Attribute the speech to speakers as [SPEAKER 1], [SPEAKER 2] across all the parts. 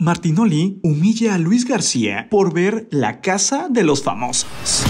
[SPEAKER 1] Martinoli humilla a Luis García por ver La Casa de los Famosos.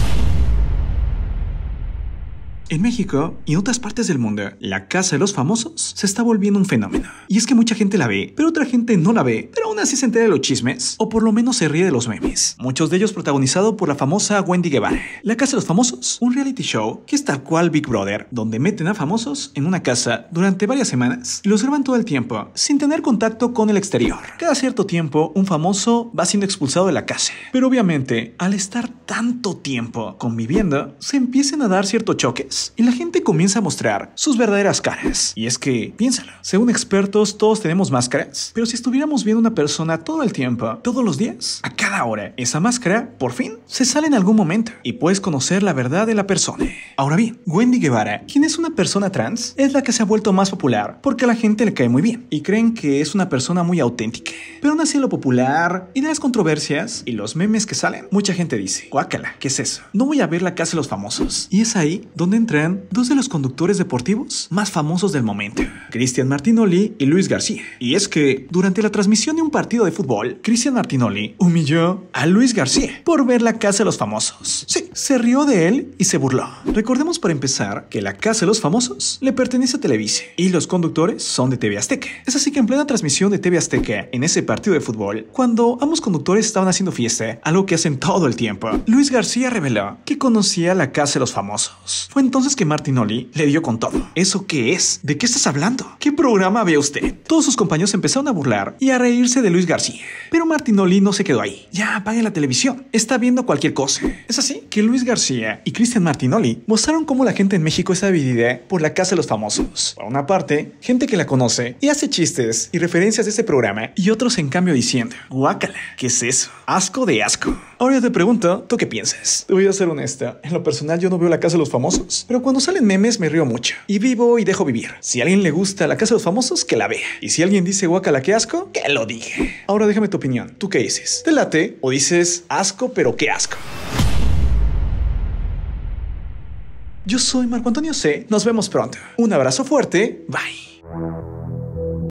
[SPEAKER 1] En México y en otras partes del mundo, la casa de los famosos se está volviendo un fenómeno. Y es que mucha gente la ve, pero otra gente no la ve, así se entera de los chismes, o por lo menos se ríe de los memes, muchos de ellos protagonizados por la famosa Wendy Guevara. La Casa de los Famosos, un reality show que es tal cual Big Brother, donde meten a famosos en una casa durante varias semanas y los observan todo el tiempo, sin tener contacto con el exterior. Cada cierto tiempo, un famoso va siendo expulsado de la casa. Pero obviamente, al estar tanto tiempo conviviendo, se empiezan a dar ciertos choques y la gente comienza a mostrar sus verdaderas caras. Y es que, piénsalo, según expertos, todos tenemos máscaras, pero si estuviéramos viendo una persona persona todo el tiempo, todos los días. Ahora, esa máscara, por fin, se sale en algún momento y puedes conocer la verdad de la persona. Ahora bien, Wendy Guevara, quien es una persona trans, es la que se ha vuelto más popular porque a la gente le cae muy bien y creen que es una persona muy auténtica. Pero aún así lo popular y de las controversias y los memes que salen, mucha gente dice, guácala, ¿qué es eso? No voy a ver la casa de los famosos. Y es ahí donde entran dos de los conductores deportivos más famosos del momento, Cristian Martinoli y Luis García. Y es que, durante la transmisión de un partido de fútbol, Cristian Martinoli humilló a Luis García por ver la Casa de los Famosos. Sí, se rió de él y se burló. Recordemos para empezar que la Casa de los Famosos le pertenece a Televisa y los conductores son de TV Azteca. Es así que en plena transmisión de TV Azteca en ese partido de fútbol, cuando ambos conductores estaban haciendo fiesta, algo que hacen todo el tiempo, Luis García reveló que conocía la Casa de los Famosos. Fue entonces que Martinoli le dio con todo. ¿Eso qué es? ¿De qué estás hablando? ¿Qué programa ve usted? Todos sus compañeros empezaron a burlar y a reírse de Luis García. Pero Martinoli no se quedó ahí ya apague la televisión, está viendo cualquier cosa. Es así que Luis García y Cristian Martinoli mostraron cómo la gente en México Está dividida por la casa de los famosos. Por una parte, gente que la conoce y hace chistes y referencias de ese programa, y otros en cambio diciendo, guácala, ¿qué es eso? Asco de asco. Ahora yo te pregunto, ¿tú qué piensas? Te voy a ser honesta, en lo personal yo no veo la casa de los famosos, pero cuando salen memes me río mucho, y vivo y dejo vivir. Si a alguien le gusta la casa de los famosos, que la vea. Y si alguien dice guácala, qué asco, que lo dije. Ahora déjame tu opinión, ¿tú qué dices? ¿Te o dices asco, pero qué asco. Yo soy Marco Antonio C. Nos vemos pronto. Un abrazo fuerte. Bye.